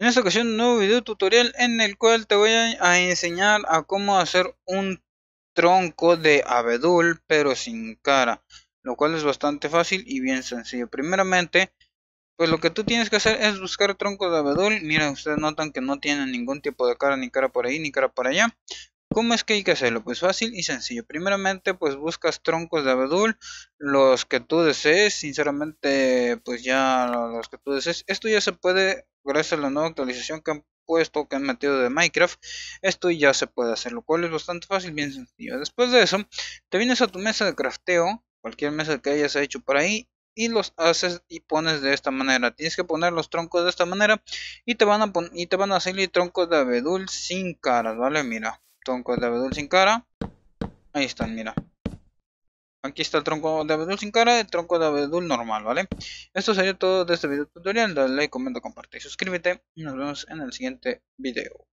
En esta ocasión un nuevo video tutorial en el cual te voy a enseñar a cómo hacer un tronco de abedul pero sin cara. Lo cual es bastante fácil y bien sencillo. Primeramente, pues lo que tú tienes que hacer es buscar troncos de abedul. Mira, ustedes notan que no tienen ningún tipo de cara, ni cara por ahí, ni cara por allá. ¿Cómo es que hay que hacerlo? Pues fácil y sencillo. Primeramente, pues buscas troncos de abedul, los que tú desees. Sinceramente, pues ya los que tú desees. Esto ya se puede gracias a la nueva actualización que han puesto, que han metido de Minecraft, esto ya se puede hacer, lo cual es bastante fácil, bien sencillo. Después de eso, te vienes a tu mesa de crafteo, cualquier mesa que hayas hecho por ahí, y los haces y pones de esta manera. Tienes que poner los troncos de esta manera y te van a y te van a salir troncos de abedul sin caras, ¿vale? Mira, troncos de abedul sin cara. Ahí están, mira. Aquí está el tronco de abedul sin cara, y el tronco de abedul normal, ¿vale? Esto sería todo de este video tutorial, dale like, comenta, comparte y suscríbete. Nos vemos en el siguiente video.